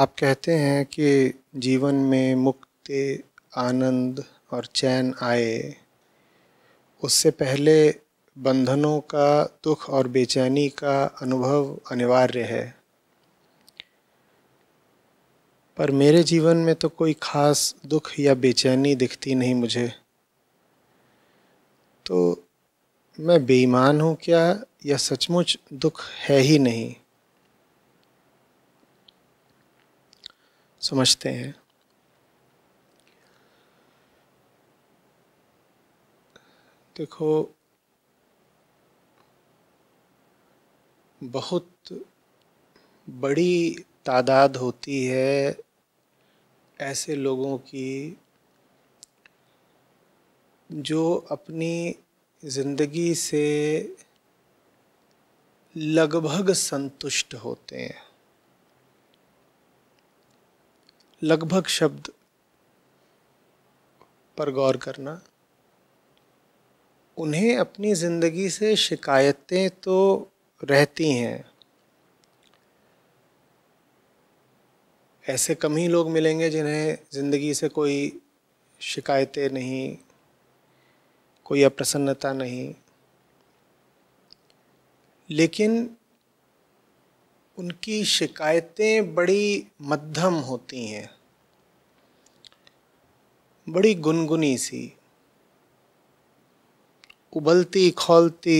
आप कहते हैं कि जीवन में मुक्ति आनंद और चैन आए उससे पहले बंधनों का दुख और बेचैनी का अनुभव अनिवार्य है पर मेरे जीवन में तो कोई ख़ास दुख या बेचैनी दिखती नहीं मुझे तो मैं बेईमान हूँ क्या या सचमुच दुख है ही नहीं समझते हैं देखो बहुत बड़ी तादाद होती है ऐसे लोगों की जो अपनी ज़िंदगी से लगभग संतुष्ट होते हैं लगभग शब्द पर गौर करना उन्हें अपनी ज़िंदगी से शिकायतें तो रहती हैं ऐसे कम ही लोग मिलेंगे जिन्हें ज़िंदगी से कोई शिकायतें नहीं कोई अप्रसन्नता नहीं लेकिन उनकी शिकायतें बड़ी मध्यम होती हैं बड़ी गुनगुनी सी उबलती खोलती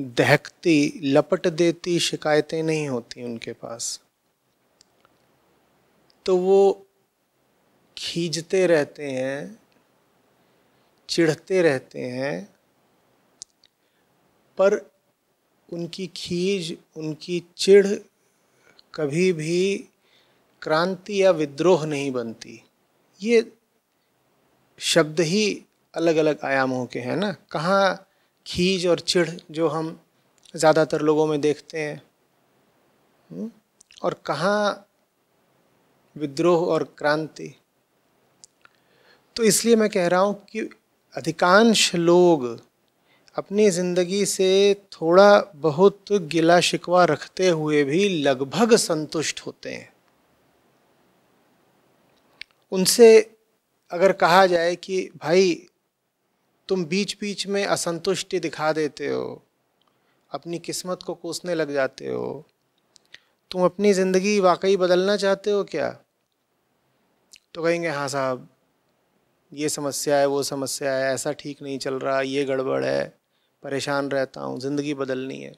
दहकती लपट देती शिकायतें नहीं होती उनके पास तो वो खींचते रहते हैं चिढ़ते रहते हैं पर उनकी खीज उनकी चिढ़ कभी भी क्रांति या विद्रोह नहीं बनती ये शब्द ही अलग अलग आयामों के हैं ना कहाँ खीज और चिढ़ जो हम ज़्यादातर लोगों में देखते हैं हम्म, और कहाँ विद्रोह और क्रांति तो इसलिए मैं कह रहा हूँ कि अधिकांश लोग अपनी ज़िंदगी से थोड़ा बहुत गिला शिकवा रखते हुए भी लगभग संतुष्ट होते हैं उनसे अगर कहा जाए कि भाई तुम बीच बीच में असंतुष्टि दिखा देते हो अपनी किस्मत को कोसने लग जाते हो तुम अपनी ज़िंदगी वाकई बदलना चाहते हो क्या तो कहेंगे हाँ साहब ये समस्या है वो समस्या है ऐसा ठीक नहीं चल रहा ये गड़बड़ है परेशान रहता हूँ ज़िंदगी बदलनी है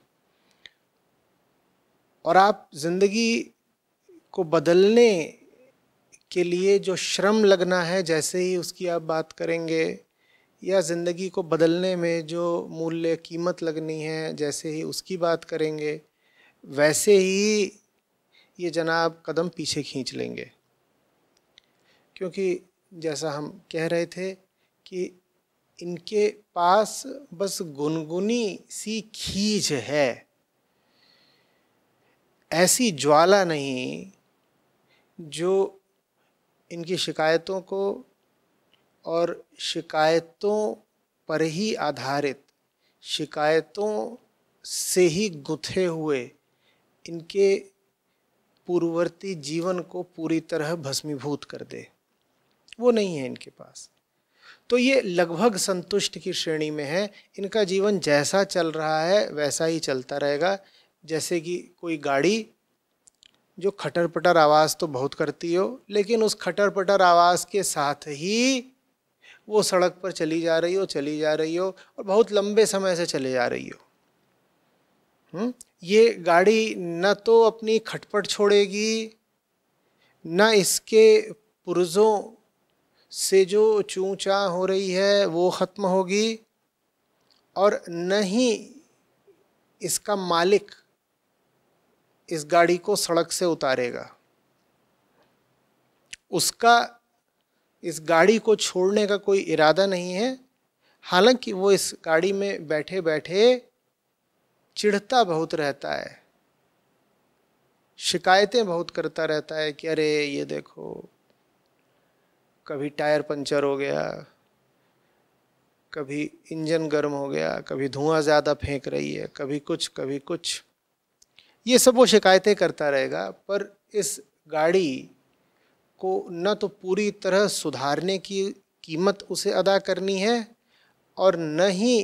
और आप ज़िंदगी को बदलने के लिए जो श्रम लगना है जैसे ही उसकी आप बात करेंगे या ज़िंदगी को बदलने में जो मूल्य कीमत लगनी है जैसे ही उसकी बात करेंगे वैसे ही ये जनाब कदम पीछे खींच लेंगे क्योंकि जैसा हम कह रहे थे कि इनके पास बस गुनगुनी सी खींच है ऐसी ज्वाला नहीं जो इनकी शिकायतों को और शिकायतों पर ही आधारित शिकायतों से ही गुथे हुए इनके पूर्ववर्ती जीवन को पूरी तरह भस्मीभूत कर दे वो नहीं है इनके पास तो ये लगभग संतुष्ट की श्रेणी में है इनका जीवन जैसा चल रहा है वैसा ही चलता रहेगा जैसे कि कोई गाड़ी जो खटर पटर आवाज़ तो बहुत करती हो लेकिन उस खटर पटर आवाज़ के साथ ही वो सड़क पर चली जा रही हो चली जा रही हो और बहुत लंबे समय से चले जा रही हो हुँ? हम्म? ये गाड़ी न तो अपनी खटपट छोड़ेगी न इसके पुरुषों से जो चूचा हो रही है वो ख़त्म होगी और न ही इसका मालिक इस गाड़ी को सड़क से उतारेगा उसका इस गाड़ी को छोड़ने का कोई इरादा नहीं है हालांकि वो इस गाड़ी में बैठे बैठे चिढ़ता बहुत रहता है शिकायतें बहुत करता रहता है कि अरे ये देखो कभी टायर पंचर हो गया कभी इंजन गर्म हो गया कभी धुआं ज़्यादा फेंक रही है कभी कुछ कभी कुछ ये सब वो शिकायतें करता रहेगा पर इस गाड़ी को न तो पूरी तरह सुधारने की कीमत उसे अदा करनी है और न ही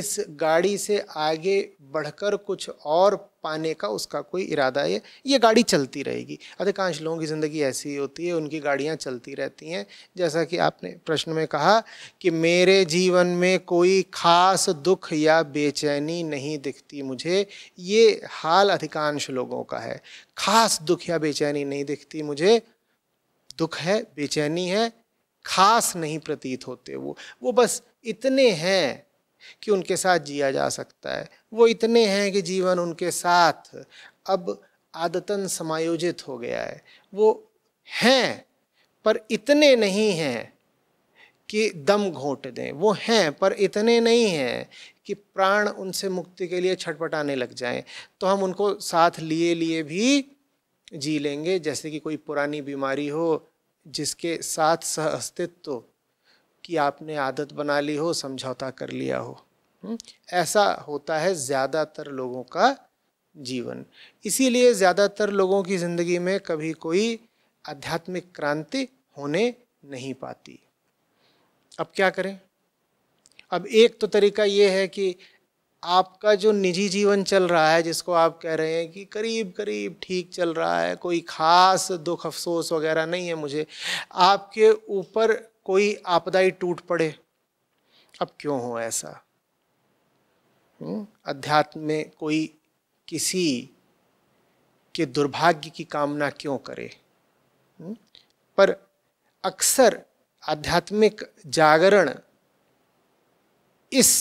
इस गाड़ी से आगे बढ़कर कुछ और पाने का उसका कोई इरादा है ये गाड़ी चलती रहेगी अधिकांश लोगों की ज़िंदगी ऐसी होती है उनकी गाड़ियाँ चलती रहती हैं जैसा कि आपने प्रश्न में कहा कि मेरे जीवन में कोई खास दुख या बेचैनी नहीं दिखती मुझे ये हाल अधिकांश लोगों का है खास दुख या बेचैनी नहीं दिखती मुझे दुख है बेचैनी है खास नहीं प्रतीत होते वो वो बस इतने हैं कि उनके साथ जिया जा सकता है वो इतने हैं कि जीवन उनके साथ अब आदतन समायोजित हो गया है वो हैं पर इतने नहीं हैं कि दम घोट दें वो हैं पर इतने नहीं हैं कि प्राण उनसे मुक्ति के लिए छटपटाने लग जाएं तो हम उनको साथ लिए लिए भी जी लेंगे जैसे कि कोई पुरानी बीमारी हो जिसके साथ सह अस्तित्व कि आपने आदत बना ली हो समझौता कर लिया हो हम्म? ऐसा होता है ज़्यादातर लोगों का जीवन इसीलिए ज़्यादातर लोगों की ज़िंदगी में कभी कोई आध्यात्मिक क्रांति होने नहीं पाती अब क्या करें अब एक तो तरीका ये है कि आपका जो निजी जीवन चल रहा है जिसको आप कह रहे हैं कि करीब करीब ठीक चल रहा है कोई ख़ास दुख अफसोस वगैरह नहीं है मुझे आपके ऊपर कोई आपदाई टूट पड़े अब क्यों हो ऐसा हम्म? अध्यात्म में कोई किसी के दुर्भाग्य की कामना क्यों करे हम्म? पर अक्सर आध्यात्मिक जागरण इस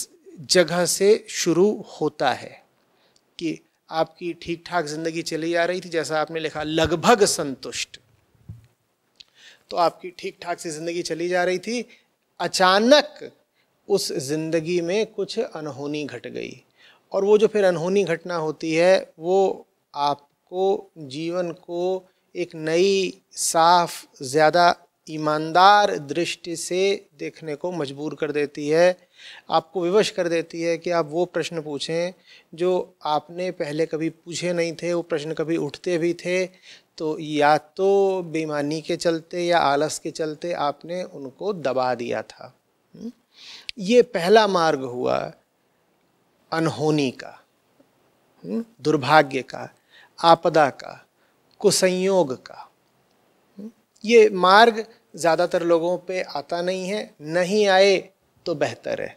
जगह से शुरू होता है कि आपकी ठीक ठाक जिंदगी चली जा रही थी जैसा आपने लिखा लगभग संतुष्ट तो आपकी ठीक ठाक सी ज़िंदगी चली जा रही थी अचानक उस ज़िंदगी में कुछ अनहोनी घट गई और वो जो फिर अनहोनी घटना होती है वो आपको जीवन को एक नई साफ ज़्यादा ईमानदार दृष्टि से देखने को मजबूर कर देती है आपको विवश कर देती है कि आप वो प्रश्न पूछें जो आपने पहले कभी पूछे नहीं थे वो प्रश्न कभी उठते भी थे तो या तो बेईमानी के चलते या आलस के चलते आपने उनको दबा दिया था हम्म? ये पहला मार्ग हुआ अनहोनी का हम्म? दुर्भाग्य का आपदा का कुसंयोग का हम्म? ये मार्ग ज़्यादातर लोगों पे आता नहीं है नहीं आए तो बेहतर है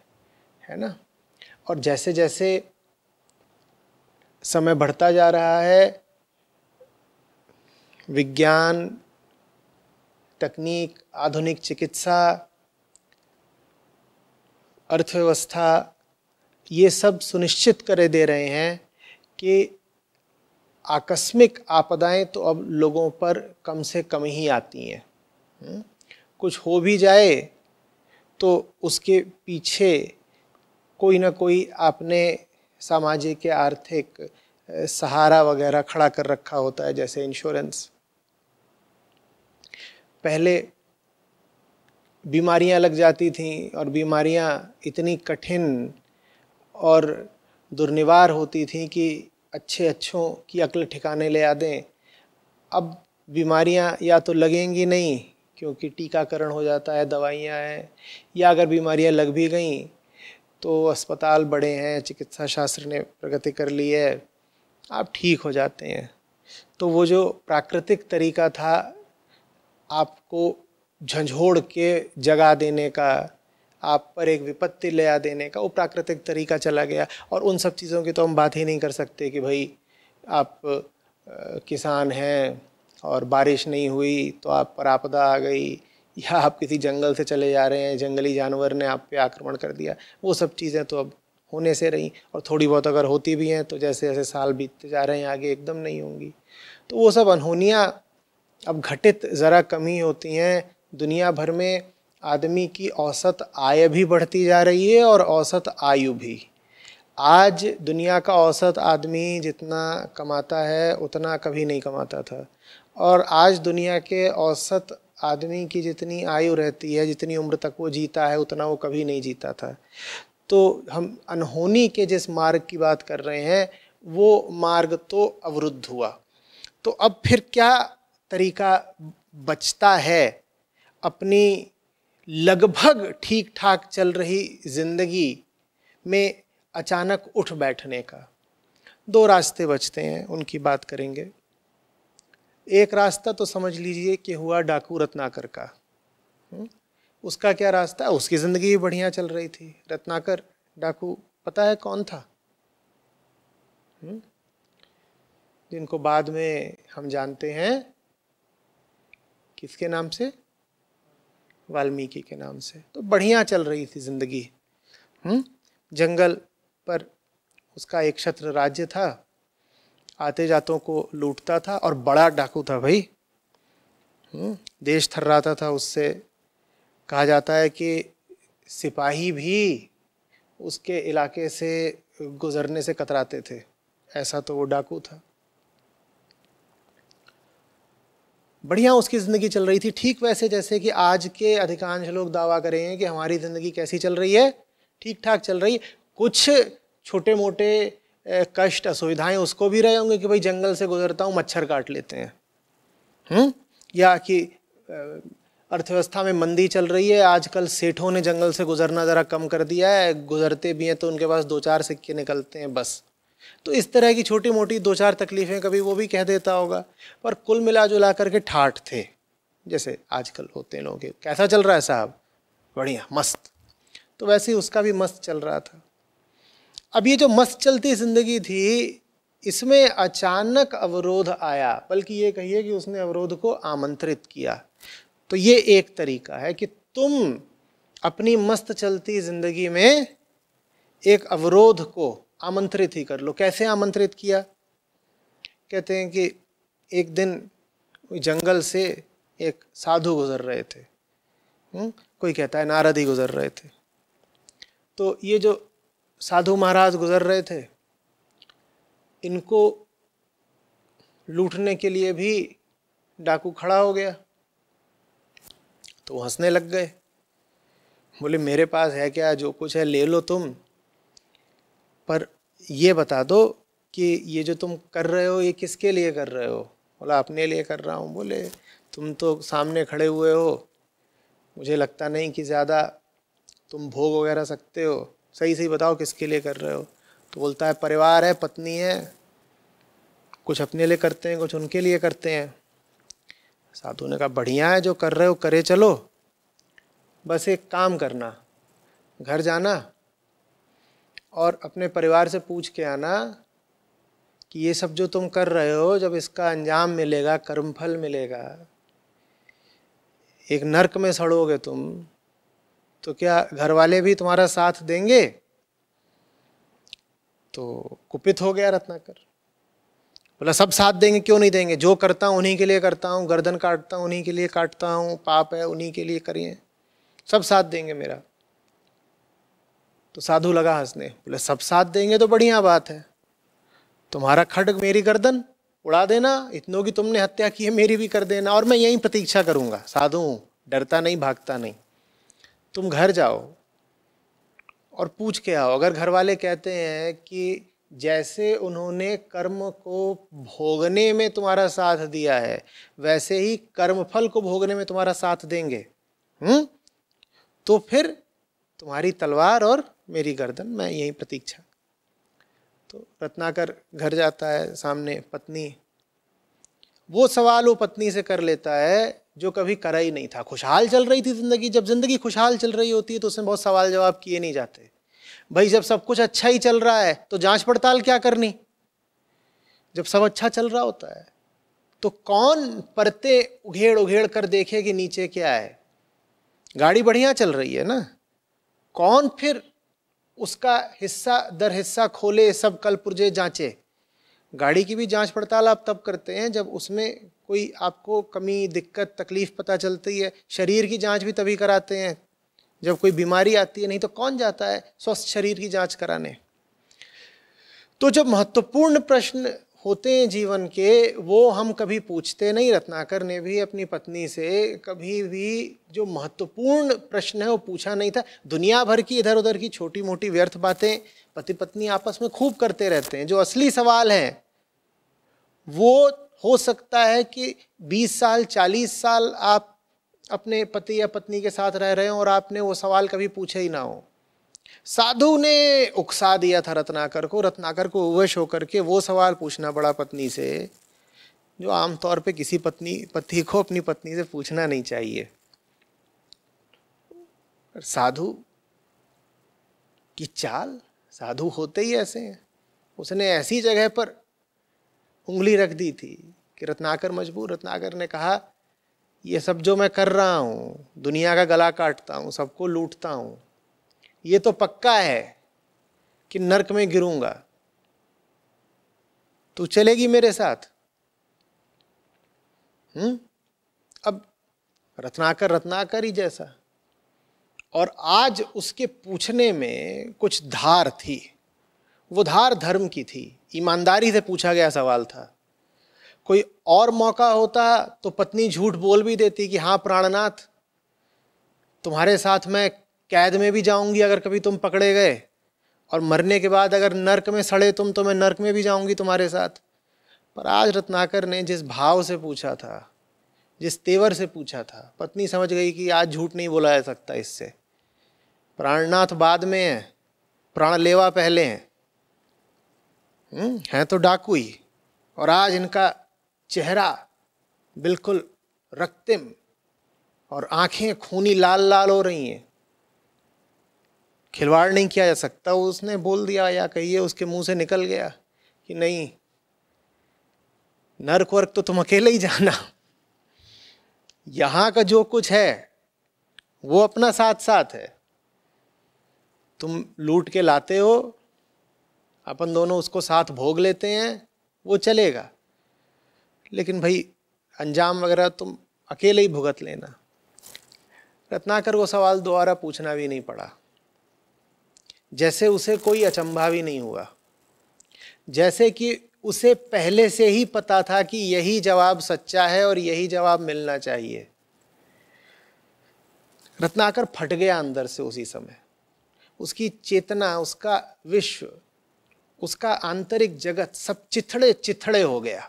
है ना और जैसे जैसे समय बढ़ता जा रहा है विज्ञान तकनीक आधुनिक चिकित्सा अर्थव्यवस्था ये सब सुनिश्चित करे दे रहे हैं कि आकस्मिक आपदाएं तो अब लोगों पर कम से कम ही आती हैं हम्म? कुछ हो भी जाए तो उसके पीछे कोई ना कोई आपने सामाजिक या आर्थिक सहारा वगैरह खड़ा कर रखा होता है जैसे इंश्योरेंस पहले बीमारियां लग जाती थीं और बीमारियां इतनी कठिन और दुर्निवार होती थीं कि अच्छे अच्छों की अक्ल ठिकाने ले आ दें अब बीमारियां या तो लगेंगी नहीं क्योंकि टीकाकरण हो जाता है दवाइयाँ हैं या अगर बीमारियाँ लग भी गईं तो अस्पताल बड़े हैं चिकित्सा शास्त्र ने प्रगति कर ली है आप ठीक हो जाते हैं तो वो जो प्राकृतिक तरीका था आपको झंझोड़ के जगा देने का आप पर एक विपत्ति ले आ देने का वो प्राकृतिक तरीका चला गया और उन सब चीज़ों की तो हम बात ही नहीं कर सकते कि भाई आप किसान हैं और बारिश नहीं हुई तो आप पर आपदा आ गई या आप किसी जंगल से चले जा रहे हैं जंगली जानवर ने आप पे आक्रमण कर दिया वो सब चीज़ें तो अब होने से रहीं और थोड़ी बहुत अगर होती भी हैं तो जैसे जैसे साल बीतते जा रहे हैं आगे एकदम नहीं होंगी तो वो सब अनहोनियाँ अब घटित ज़रा कमी होती हैं दुनिया भर में आदमी की औसत आय भी बढ़ती जा रही है और औसत आयु भी आज दुनिया का औसत आदमी जितना कमाता है उतना कभी नहीं कमाता था और आज दुनिया के औसत आदमी की जितनी आयु रहती है जितनी उम्र तक वो जीता है उतना वो कभी नहीं जीता था तो हम अनहोनी के जिस मार्ग की बात कर रहे हैं वो मार्ग तो अवरुद्ध हुआ तो अब फिर क्या तरीका बचता है अपनी लगभग ठीक ठाक चल रही ज़िंदगी में अचानक उठ बैठने का दो रास्ते बचते हैं उनकी बात करेंगे एक रास्ता तो समझ लीजिए कि हुआ डाकू रत्नाकर का हम्म? उसका क्या रास्ता उसकी ज़िंदगी भी बढ़िया चल रही थी रत्नाकर डाकू पता है कौन था हम्म? जिनको बाद में हम जानते हैं किसके नाम से वाल्मीकि के नाम से तो बढ़िया चल रही थी ज़िंदगी हम्म? जंगल पर उसका एक क्षत्र राज्य था आते जातों को लूटता था और बड़ा डाकू था भाई हम्म, देश थर्राता था उससे कहा जाता है कि सिपाही भी उसके इलाके से गुजरने से कतराते थे ऐसा तो वो डाकू था बढ़िया उसकी ज़िंदगी चल रही थी ठीक वैसे जैसे कि आज के अधिकांश लोग दावा करेंगे कि हमारी ज़िंदगी कैसी चल रही है ठीक ठाक चल रही है कुछ छोटे मोटे कष्ट असुविधाएं उसको भी रहे होंगे कि भाई जंगल से गुजरता हूँ मच्छर काट लेते हैं हुँ? हम्म? या कि अर्थव्यवस्था में मंदी चल रही है आजकल सेठों ने जंगल से गुजरना ज़रा कम कर दिया है गुजरते भी हैं तो उनके पास दो चार सिक्के निकलते हैं बस तो इस तरह की छोटी मोटी दो चार तकलीफ़ें कभी वो भी कह देता होगा पर कुल मिला जुला करके ठाठ थे जैसे आजकल होते हैं कैसा चल रहा है साहब बढ़िया मस्त तो वैसे ही उसका भी मस्त चल रहा था अब ये जो मस्त चलती जिंदगी थी इसमें अचानक अवरोध आया बल्कि ये कहिए कि उसने अवरोध को आमंत्रित किया तो ये एक तरीका है कि तुम अपनी मस्त चलती जिंदगी में एक अवरोध को आमंत्रित ही कर लो कैसे आमंत्रित किया कहते हैं कि एक दिन जंगल से एक साधु गुजर रहे थे हुँ? हम्म, कोई कहता है नारद ही गुजर रहे थे तो ये जो साधु महाराज गुजर रहे थे इनको लूटने के लिए भी डाकू खड़ा हो गया तो हंसने लग गए बोले मेरे पास है क्या जो कुछ है ले लो तुम पर ये बता दो कि ये जो तुम कर रहे हो ये किसके लिए कर रहे हो बोला अपने लिए कर रहा हूँ बोले तुम तो सामने खड़े हुए हो मुझे लगता नहीं कि ज़्यादा तुम भोग वगैरह सकते हो सही सही बताओ किसके लिए कर रहे हो तो बोलता है परिवार है पत्नी है कुछ अपने लिए करते हैं कुछ उनके लिए करते हैं साधु ने कहा बढ़िया है जो कर रहे हो करे चलो बस एक काम करना घर जाना और अपने परिवार से पूछ के आना कि ये सब जो तुम कर रहे हो जब इसका अंजाम मिलेगा कर्मफल मिलेगा एक नरक में सड़ोगे तुम तो क्या घर वाले भी तुम्हारा साथ देंगे तो कुपित हो गया रत्नाकर बोला सब साथ देंगे क्यों नहीं देंगे जो करता हूँ उन्हीं के लिए करता हूँ गर्दन काटता हूँ उन्हीं के लिए काटता हूँ पाप है उन्हीं के लिए करिए सब साथ देंगे मेरा तो साधु लगा हंसने बोले सब साथ देंगे तो बढ़िया बात है तुम्हारा खड्ग मेरी गर्दन उड़ा देना इतनों की तुमने हत्या की है मेरी भी कर देना और मैं यहीं प्रतीक्षा करूंगा साधु डरता नहीं भागता नहीं तुम घर जाओ और पूछ के आओ अगर घर वाले कहते हैं कि जैसे उन्होंने कर्म को भोगने में तुम्हारा साथ दिया है वैसे ही कर्मफल को भोगने में तुम्हारा साथ देंगे हुँ? हम्म? तो फिर तुम्हारी तलवार और मेरी गर्दन मैं यही प्रतीक्षा तो रत्नाकर घर जाता है सामने पत्नी वो सवाल वो पत्नी से कर लेता है जो कभी करा ही नहीं था खुशहाल चल रही थी ज़िंदगी जब ज़िंदगी खुशहाल चल रही होती है तो उसमें बहुत सवाल जवाब किए नहीं जाते भाई जब सब कुछ अच्छा ही चल रहा है तो जांच पड़ताल क्या करनी जब सब अच्छा चल रहा होता है तो कौन परते उघेड़ उघेड़ कर देखे कि नीचे क्या है गाड़ी बढ़िया चल रही है ना कौन फिर उसका हिस्सा दर हिस्सा खोले सब कल पुर्जे जांचे गाड़ी की भी जांच पड़ताल आप तब करते हैं जब उसमें कोई आपको कमी दिक्कत तकलीफ पता चलती है शरीर की जांच भी तभी कराते हैं जब कोई बीमारी आती है नहीं तो कौन जाता है स्वस्थ शरीर की जांच कराने तो जब महत्वपूर्ण प्रश्न होते हैं जीवन के वो हम कभी पूछते नहीं रत्नाकर ने भी अपनी पत्नी से कभी भी जो महत्वपूर्ण प्रश्न है वो पूछा नहीं था दुनिया भर की इधर उधर की छोटी मोटी व्यर्थ बातें पति पत्नी आपस में खूब करते रहते हैं जो असली सवाल हैं वो हो सकता है कि 20 साल 40 साल आप अपने पति या पत्नी के साथ रह रहे हो और आपने वो सवाल कभी पूछा ही ना हो साधु ने उकसा दिया था रत्नाकर को रत्नाकर को उवश होकर के वो सवाल पूछना पड़ा पत्नी से जो आमतौर पे किसी पत्नी पति को अपनी पत्नी से पूछना नहीं चाहिए साधु की चाल साधु होते ही ऐसे हैं उसने ऐसी जगह पर उंगली रख दी थी कि रत्नाकर मजबूर रत्नाकर ने कहा ये सब जो मैं कर रहा हूँ दुनिया का गला काटता हूँ सबको लूटता हूँ ये तो पक्का है कि नरक में गिरूंगा तू चलेगी मेरे साथ हम्म अब रत्नाकर रत्नाकर ही जैसा और आज उसके पूछने में कुछ धार थी वो धार धर्म की थी ईमानदारी से पूछा गया सवाल था कोई और मौका होता तो पत्नी झूठ बोल भी देती कि हाँ प्राणनाथ तुम्हारे साथ मैं कैद में भी जाऊंगी अगर कभी तुम पकड़े गए और मरने के बाद अगर नर्क में सड़े तुम तो मैं नर्क में भी जाऊंगी तुम्हारे साथ पर आज रत्नाकर ने जिस भाव से पूछा था जिस तेवर से पूछा था पत्नी समझ गई कि आज झूठ नहीं बोला जा सकता इससे प्राणनाथ बाद में है प्राणलेवा पहले हैं हम्म, है तो डाकू ही और आज इनका चेहरा बिल्कुल रक्तिम और आंखें खूनी लाल लाल हो रही हैं खिलवाड़ नहीं किया जा सकता उसने बोल दिया या कहिए उसके मुंह से निकल गया कि नहीं नर्क वर्क तो तुम अकेले ही जाना यहाँ का जो कुछ है वो अपना साथ साथ है तुम लूट के लाते हो अपन दोनों उसको साथ भोग लेते हैं वो चलेगा लेकिन भाई अंजाम वगैरह तुम अकेले ही भुगत लेना रत्नाकर वो सवाल दोबारा पूछना भी नहीं पड़ा जैसे उसे कोई अचंभा भी नहीं हुआ जैसे कि उसे पहले से ही पता था कि यही जवाब सच्चा है और यही जवाब मिलना चाहिए रत्नाकर फट गया अंदर से उसी समय उसकी चेतना उसका विश्व उसका आंतरिक जगत सब चिथड़े चिथड़े हो गया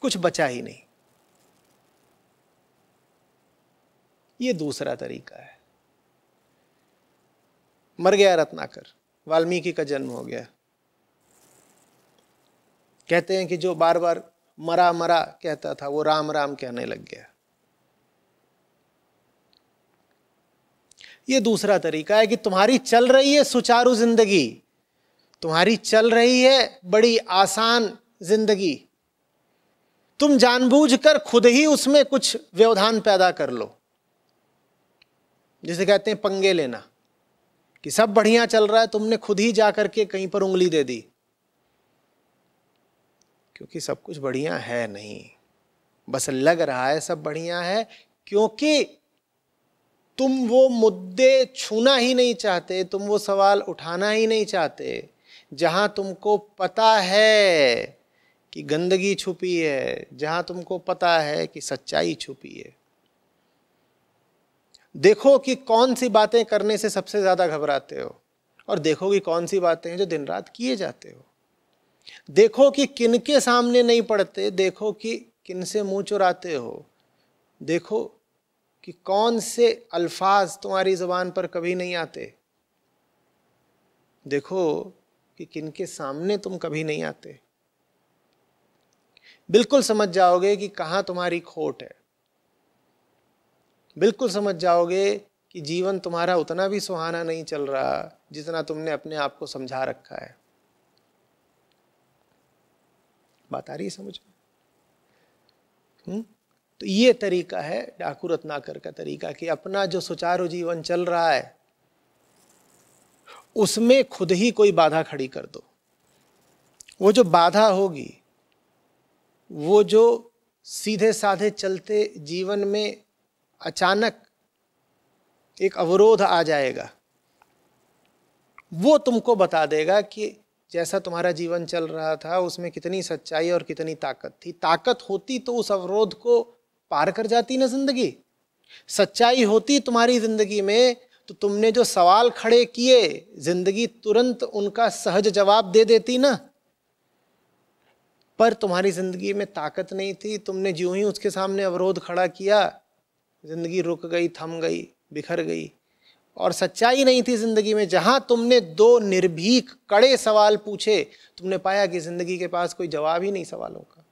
कुछ बचा ही नहीं ये दूसरा तरीका है मर गया रत्नाकर वाल्मीकि का जन्म हो गया कहते हैं कि जो बार बार मरा मरा कहता था वो राम राम कहने लग गया ये दूसरा तरीका है कि तुम्हारी चल रही है सुचारू जिंदगी तुम्हारी चल रही है बड़ी आसान जिंदगी तुम जानबूझकर खुद ही उसमें कुछ व्यवधान पैदा कर लो जिसे कहते हैं पंगे लेना कि सब बढ़िया चल रहा है तुमने खुद ही जा करके कहीं पर उंगली दे दी क्योंकि सब कुछ बढ़िया है नहीं बस लग रहा है सब बढ़िया है क्योंकि तुम वो मुद्दे छूना ही नहीं चाहते तुम वो सवाल उठाना ही नहीं चाहते जहां तुमको पता है कि गंदगी छुपी है जहां तुमको पता है कि सच्चाई छुपी है देखो कि कौन सी बातें करने से सबसे ज़्यादा घबराते हो और देखो कि कौन सी बातें हैं जो दिन रात किए जाते हो देखो कि किन के सामने नहीं पड़ते देखो कि किन से मुंह चुराते हो देखो कि कौन से अल्फाज तुम्हारी ज़ुबान पर कभी नहीं आते देखो कि किन के सामने तुम कभी नहीं आते बिल्कुल समझ जाओगे कि कहाँ तुम्हारी खोट है बिल्कुल समझ जाओगे कि जीवन तुम्हारा उतना भी सुहाना नहीं चल रहा जितना तुमने अपने आप को समझा रखा है बात आ रही है समझ में हम्म? तो ये तरीका है डाकू रत्नाकर का तरीका कि अपना जो सुचारू जीवन चल रहा है उसमें खुद ही कोई बाधा खड़ी कर दो वो जो बाधा होगी वो जो सीधे साधे चलते जीवन में अचानक एक अवरोध आ जाएगा वो तुमको बता देगा कि जैसा तुम्हारा जीवन चल रहा था उसमें कितनी सच्चाई और कितनी ताकत थी ताकत होती तो उस अवरोध को पार कर जाती ना जिंदगी सच्चाई होती तुम्हारी जिंदगी में तो तुमने जो सवाल खड़े किए जिंदगी तुरंत उनका सहज जवाब दे देती ना पर तुम्हारी जिंदगी में ताकत नहीं थी तुमने ज्यों ही उसके सामने अवरोध खड़ा किया ज़िंदगी रुक गई थम गई बिखर गई और सच्चाई नहीं थी ज़िंदगी में जहाँ तुमने दो निर्भीक कड़े सवाल पूछे तुमने पाया कि ज़िंदगी के पास कोई जवाब ही नहीं सवालों का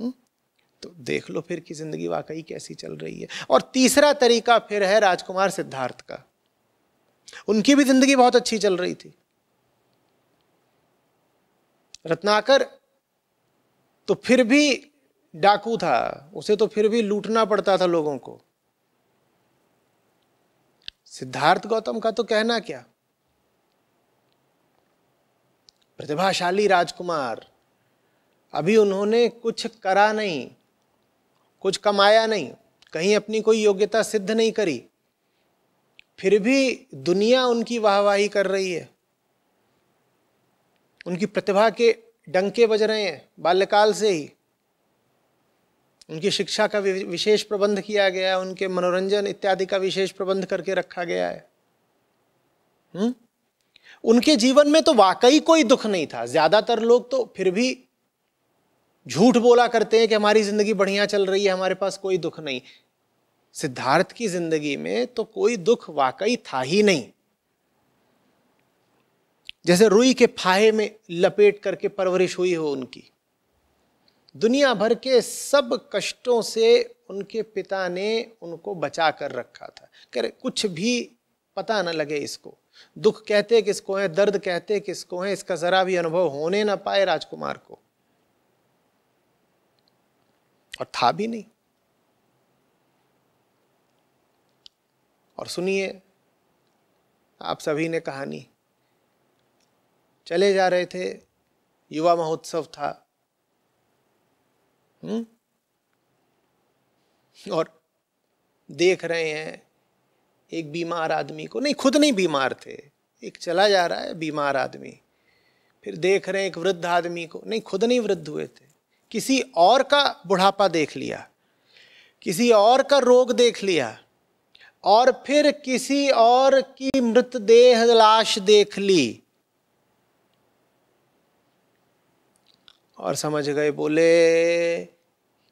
हम्म? तो देख लो फिर कि ज़िंदगी वाकई कैसी चल रही है और तीसरा तरीका फिर है राजकुमार सिद्धार्थ का उनकी भी ज़िंदगी बहुत अच्छी चल रही थी रत्नाकर तो फिर भी डाकू था उसे तो फिर भी लूटना पड़ता था लोगों को सिद्धार्थ गौतम का तो कहना क्या प्रतिभाशाली राजकुमार अभी उन्होंने कुछ करा नहीं कुछ कमाया नहीं कहीं अपनी कोई योग्यता सिद्ध नहीं करी फिर भी दुनिया उनकी वाहवाही कर रही है उनकी प्रतिभा के डंके बज रहे हैं बाल्यकाल से ही उनकी शिक्षा का विशेष प्रबंध किया गया है उनके मनोरंजन इत्यादि का विशेष प्रबंध करके रखा गया है हुँ? उनके जीवन में तो वाकई कोई दुख नहीं था ज्यादातर लोग तो फिर भी झूठ बोला करते हैं कि हमारी जिंदगी बढ़िया चल रही है हमारे पास कोई दुख नहीं सिद्धार्थ की जिंदगी में तो कोई दुख वाकई था ही नहीं जैसे रुई के फाहे में लपेट करके परवरिश हुई हो उनकी दुनिया भर के सब कष्टों से उनके पिता ने उनको बचा कर रखा था कर कुछ भी पता न लगे इसको दुख कहते किसको है दर्द कहते किसको है इसका जरा भी अनुभव होने ना पाए राजकुमार को और था भी नहीं और सुनिए आप सभी ने कहानी चले जा रहे थे युवा महोत्सव था हुँ? हम्म? और देख रहे हैं एक बीमार आदमी को नहीं खुद नहीं बीमार थे एक चला जा रहा है बीमार आदमी फिर देख रहे हैं एक वृद्ध आदमी को नहीं खुद नहीं वृद्ध हुए थे किसी और का बुढ़ापा देख लिया किसी और का रोग देख लिया और फिर किसी और की मृतदेह लाश देख ली और समझ गए बोले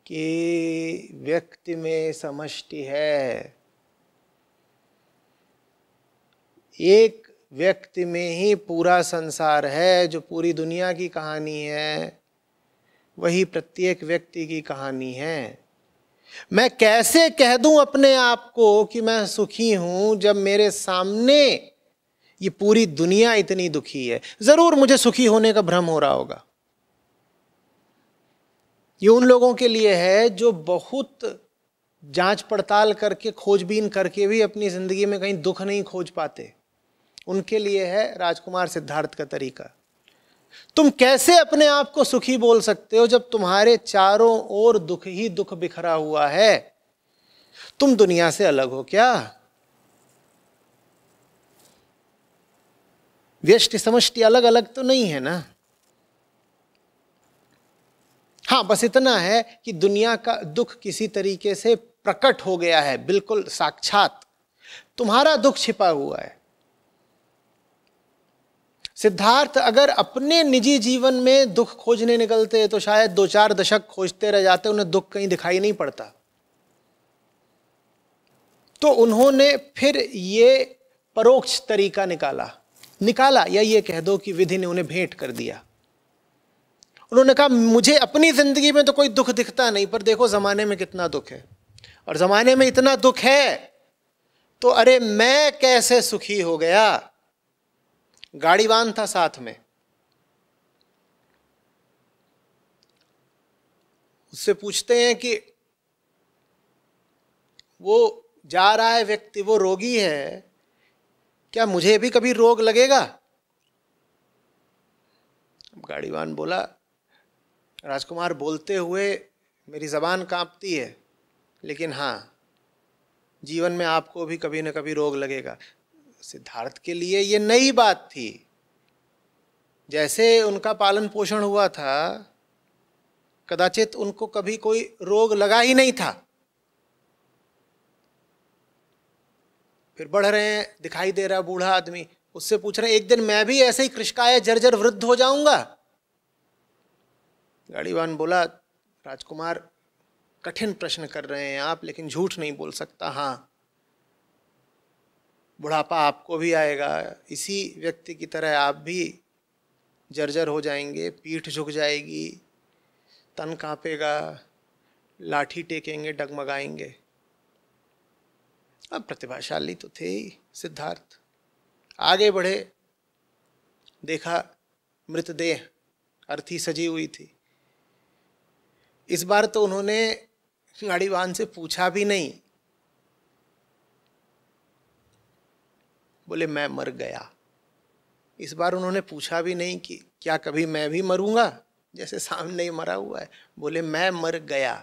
कि व्यक्ति में समष्टि है एक व्यक्ति में ही पूरा संसार है जो पूरी दुनिया की कहानी है वही प्रत्येक व्यक्ति की कहानी है मैं कैसे कह दूं अपने आप को कि मैं सुखी हूं जब मेरे सामने ये पूरी दुनिया इतनी दुखी है ज़रूर मुझे सुखी होने का भ्रम हो रहा होगा ये उन लोगों के लिए है जो बहुत जांच पड़ताल करके खोजबीन करके भी अपनी ज़िंदगी में कहीं दुख नहीं खोज पाते उनके लिए है राजकुमार सिद्धार्थ का तरीका तुम कैसे अपने आप को सुखी बोल सकते हो जब तुम्हारे चारों ओर दुख ही दुख बिखरा हुआ है तुम दुनिया से अलग हो क्या व्यष्टि समष्टि अलग अलग तो नहीं है ना हाँ बस इतना है कि दुनिया का दुख किसी तरीके से प्रकट हो गया है बिल्कुल साक्षात तुम्हारा दुख छिपा हुआ है सिद्धार्थ अगर अपने निजी जीवन में दुख खोजने निकलते तो शायद दो चार दशक खोजते रह जाते उन्हें दुख कहीं दिखाई नहीं पड़ता तो उन्होंने फिर ये परोक्ष तरीका निकाला निकाला या ये कह दो कि विधि ने उन्हें भेंट कर दिया उन्होंने कहा मुझे अपनी ज़िंदगी में तो कोई दुख दिखता नहीं पर देखो ज़माने में कितना दुख है और ज़माने में इतना दुख है तो अरे मैं कैसे सुखी हो गया गाड़ीवान था साथ में उससे पूछते हैं कि वो जा रहा है व्यक्ति वो रोगी है क्या मुझे भी कभी रोग लगेगा गाड़ीवान बोला राजकुमार बोलते हुए मेरी ज़बान कांपती है लेकिन हाँ जीवन में आपको भी कभी ना कभी रोग लगेगा सिद्धार्थ के लिए ये नई बात थी जैसे उनका पालन पोषण हुआ था कदाचित उनको कभी कोई रोग लगा ही नहीं था फिर बढ़ रहे हैं दिखाई दे रहा बूढ़ा आदमी उससे पूछ रहे हैं एक दिन मैं भी ऐसे ही कृषकाय जर्जर वृद्ध हो जाऊंगा गाड़ीवान बोला राजकुमार कठिन प्रश्न कर रहे हैं आप लेकिन झूठ नहीं बोल सकता हाँ बुढ़ापा आपको भी आएगा इसी व्यक्ति की तरह आप भी जर्जर हो जाएंगे पीठ झुक जाएगी तन कांपेगा लाठी टेकेंगे डगमगाएंगे अब प्रतिभाशाली तो थे ही सिद्धार्थ आगे बढ़े देखा मृतदेह अर्थी सजी हुई थी इस बार तो उन्होंने गाड़ीवान से पूछा भी नहीं बोले मैं मर गया इस बार उन्होंने पूछा भी नहीं कि क्या कभी मैं भी मरूंगा जैसे सामने ही मरा हुआ है बोले मैं मर गया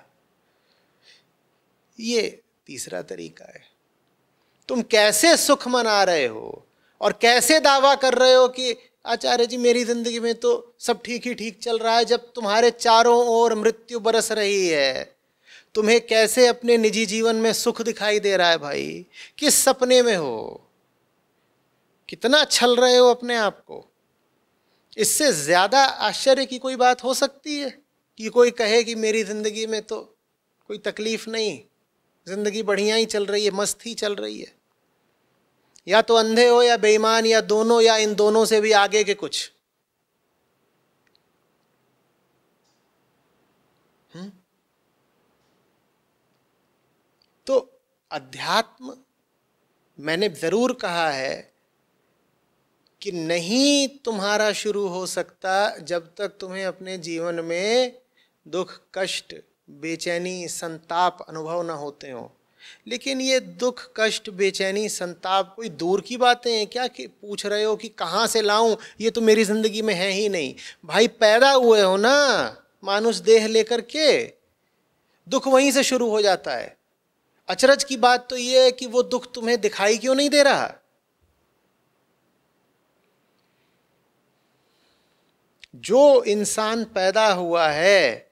ये तीसरा तरीका है तुम कैसे सुख मना रहे हो और कैसे दावा कर रहे हो कि आचार्य जी मेरी जिंदगी में तो सब ठीक ही ठीक चल रहा है जब तुम्हारे चारों ओर मृत्यु बरस रही है तुम्हें कैसे अपने निजी जीवन में सुख दिखाई दे रहा है भाई किस सपने में हो कितना छल रहे हो अपने आप को इससे ज़्यादा आश्चर्य की कोई बात हो सकती है कि कोई कहे कि मेरी ज़िंदगी में तो कोई तकलीफ़ नहीं ज़िंदगी बढ़िया ही चल रही है मस्त ही चल रही है या तो अंधे हो या बेईमान या दोनों या इन दोनों से भी आगे के कुछ हम्म? तो अध्यात्म मैंने ज़रूर कहा है कि नहीं तुम्हारा शुरू हो सकता जब तक तुम्हें अपने जीवन में दुख कष्ट बेचैनी संताप अनुभव न होते हों लेकिन ये दुख कष्ट बेचैनी संताप कोई दूर की बातें हैं क्या कि पूछ रहे हो कि कहाँ से लाऊं ये तो मेरी ज़िंदगी में है ही नहीं भाई पैदा हुए हो ना मानुष देह लेकर के दुख वहीं से शुरू हो जाता है अचरज की बात तो ये है कि वो दुख तुम्हें दिखाई क्यों नहीं दे रहा जो इंसान पैदा हुआ है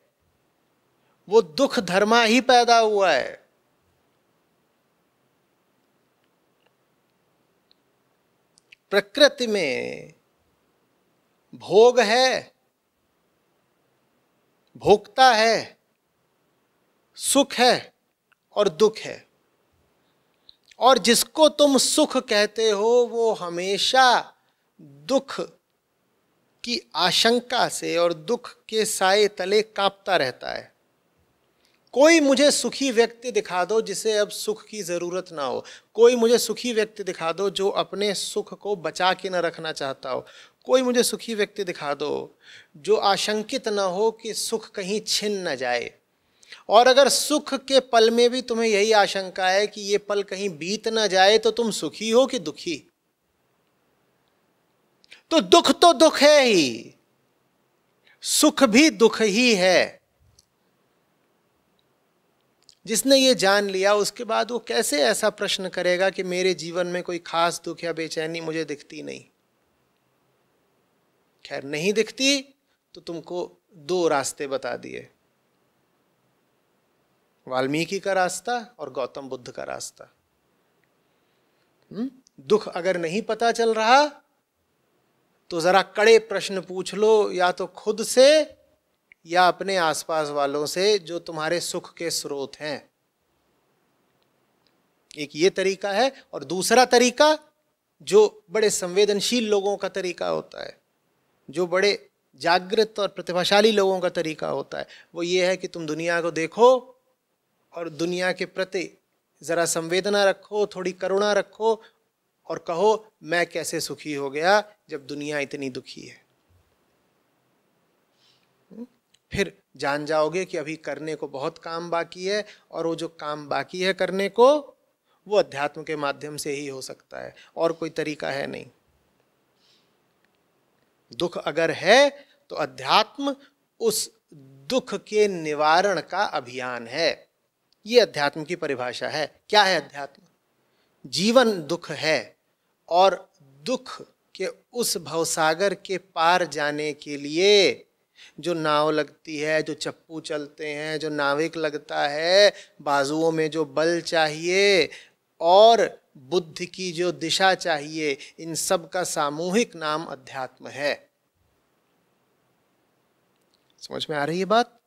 वो दुख धर्मा ही पैदा हुआ है प्रकृति में भोग है भोगता है सुख है और दुख है और जिसको तुम सुख कहते हो वो हमेशा दुख की आशंका से और दुख के साए तले कांपता रहता है कोई मुझे सुखी व्यक्ति दिखा दो जिसे अब सुख की ज़रूरत ना हो कोई मुझे सुखी व्यक्ति दिखा दो जो अपने सुख को बचा के न रखना चाहता हो कोई मुझे सुखी व्यक्ति दिखा दो जो आशंकित न हो कि सुख कहीं छिन न जाए और अगर सुख के पल में भी तुम्हें यही आशंका है कि ये पल कहीं बीत ना जाए तो तुम सुखी हो कि दुखी तो दुख तो दुख है ही सुख भी दुख ही है जिसने ये जान लिया उसके बाद वो कैसे ऐसा प्रश्न करेगा कि मेरे जीवन में कोई खास दुख या बेचैनी मुझे दिखती नहीं खैर नहीं दिखती तो तुमको दो रास्ते बता दिए वाल्मीकि का रास्ता और गौतम बुद्ध का रास्ता हम्म? दुख अगर नहीं पता चल रहा तो जरा कड़े प्रश्न पूछ लो या तो खुद से या अपने आसपास वालों से जो तुम्हारे सुख के स्रोत हैं एक ये तरीका है और दूसरा तरीका जो बड़े संवेदनशील लोगों का तरीका होता है जो बड़े जागृत और प्रतिभाशाली लोगों का तरीका होता है वो ये है कि तुम दुनिया को देखो और दुनिया के प्रति ज़रा संवेदना रखो थोड़ी करुणा रखो और कहो मैं कैसे सुखी हो गया जब दुनिया इतनी दुखी है फिर जान जाओगे कि अभी करने को बहुत काम बाकी है और वो जो काम बाकी है करने को वो अध्यात्म के माध्यम से ही हो सकता है और कोई तरीका है नहीं दुख अगर है तो अध्यात्म उस दुख के निवारण का अभियान है ये अध्यात्म की परिभाषा है क्या है अध्यात्म जीवन दुख है और दुख के उस भवसागर के पार जाने के लिए जो नाव लगती है जो चप्पू चलते हैं जो नाविक लगता है बाजुओं में जो बल चाहिए और बुद्ध की जो दिशा चाहिए इन सब का सामूहिक नाम अध्यात्म है समझ में आ रही है बात